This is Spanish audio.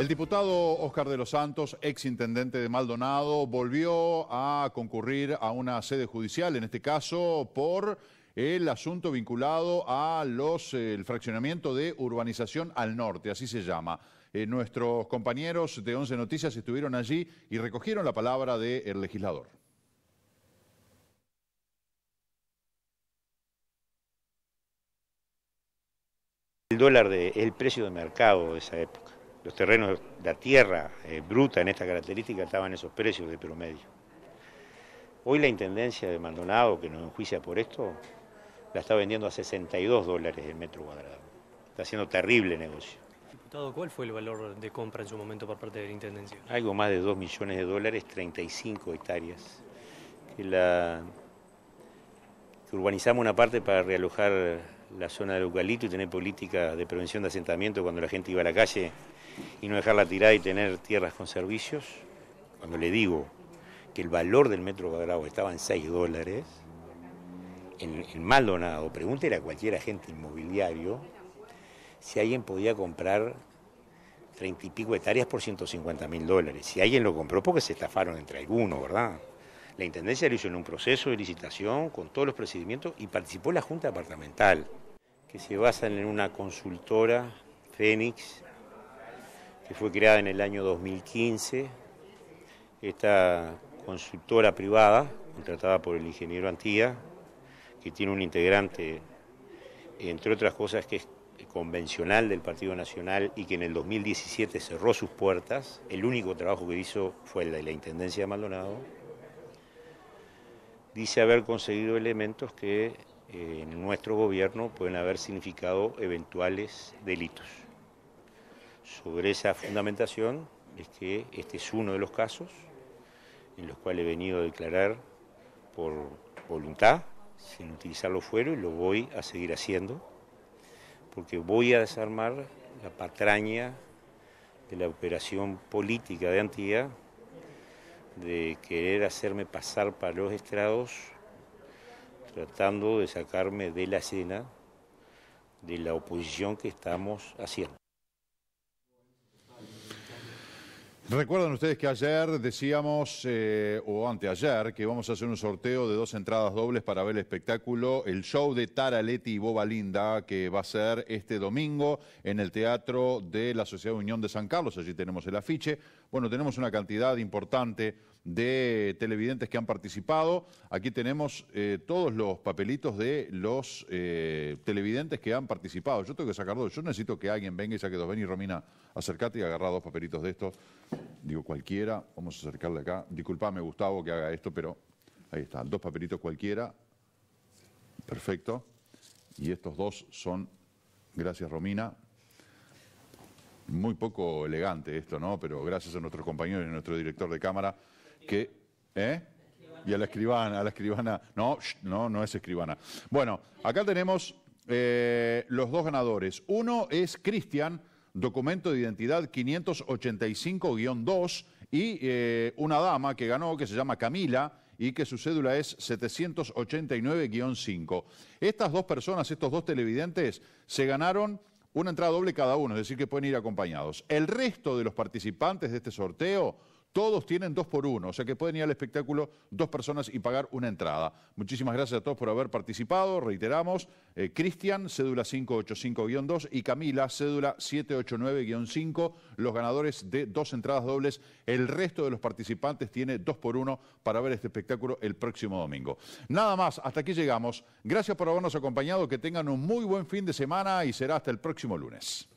El diputado Óscar de los Santos, ex intendente de Maldonado, volvió a concurrir a una sede judicial, en este caso por el asunto vinculado a los eh, el fraccionamiento de urbanización al norte, así se llama. Eh, nuestros compañeros de Once Noticias estuvieron allí y recogieron la palabra del legislador. El dólar, de, el precio de mercado de esa época. Los terrenos, la tierra eh, bruta en esta característica estaban esos precios de promedio. Hoy la Intendencia de Maldonado, que nos enjuicia por esto, la está vendiendo a 62 dólares el metro cuadrado. Está haciendo terrible negocio. Diputado, ¿cuál fue el valor de compra en su momento por parte de la Intendencia? Algo más de 2 millones de dólares, 35 hectáreas. Que la... urbanizamos una parte para realojar la zona del eucalipto y tener políticas de prevención de asentamiento cuando la gente iba a la calle y no dejarla tirada y tener tierras con servicios. Cuando le digo que el valor del metro cuadrado estaba en 6 dólares, en, mal Maldonado, pregúntele a cualquier agente inmobiliario si alguien podía comprar 30 y pico hectáreas por 150 mil dólares. Si alguien lo compró, porque se estafaron entre algunos, ¿verdad? La Intendencia lo hizo en un proceso de licitación con todos los procedimientos y participó la Junta Departamental, que se basa en una consultora, Fénix, que fue creada en el año 2015. Esta consultora privada, contratada por el ingeniero Antía, que tiene un integrante, entre otras cosas, que es convencional del Partido Nacional y que en el 2017 cerró sus puertas. El único trabajo que hizo fue el de la Intendencia de Maldonado. Dice haber conseguido elementos que eh, en nuestro gobierno pueden haber significado eventuales delitos. Sobre esa fundamentación es que este es uno de los casos en los cuales he venido a declarar por voluntad, sin utilizar los fueros, y lo voy a seguir haciendo, porque voy a desarmar la patraña de la operación política de Antía, de querer hacerme pasar para los estrados, tratando de sacarme de la escena de la oposición que estamos haciendo. Recuerdan ustedes que ayer decíamos, eh, o anteayer, que vamos a hacer un sorteo de dos entradas dobles para ver el espectáculo, el show de Tara y Boba Linda, que va a ser este domingo en el Teatro de la Sociedad Unión de San Carlos. Allí tenemos el afiche. Bueno, tenemos una cantidad importante de televidentes que han participado. Aquí tenemos eh, todos los papelitos de los eh, televidentes que han participado. Yo tengo que sacar dos. Yo necesito que alguien venga y saque dos. Ven Romina, acercate y agarra dos papelitos de estos. Digo, cualquiera. Vamos a acercarle acá. Disculpame, Gustavo, que haga esto, pero ahí están. Dos papelitos cualquiera. Perfecto. Y estos dos son, gracias Romina, muy poco elegante esto, ¿no? Pero gracias a nuestros compañeros y a nuestro director de cámara que... ¿eh? Y a la escribana, a la escribana... No, no, no es escribana. Bueno, acá tenemos eh, los dos ganadores. Uno es Cristian, documento de identidad 585-2, y eh, una dama que ganó, que se llama Camila, y que su cédula es 789-5. Estas dos personas, estos dos televidentes, se ganaron una entrada doble cada uno, es decir, que pueden ir acompañados. El resto de los participantes de este sorteo todos tienen dos por uno, o sea que pueden ir al espectáculo dos personas y pagar una entrada. Muchísimas gracias a todos por haber participado. Reiteramos, eh, Cristian, cédula 585-2 y Camila, cédula 789-5, los ganadores de dos entradas dobles. El resto de los participantes tiene dos por uno para ver este espectáculo el próximo domingo. Nada más, hasta aquí llegamos. Gracias por habernos acompañado, que tengan un muy buen fin de semana y será hasta el próximo lunes.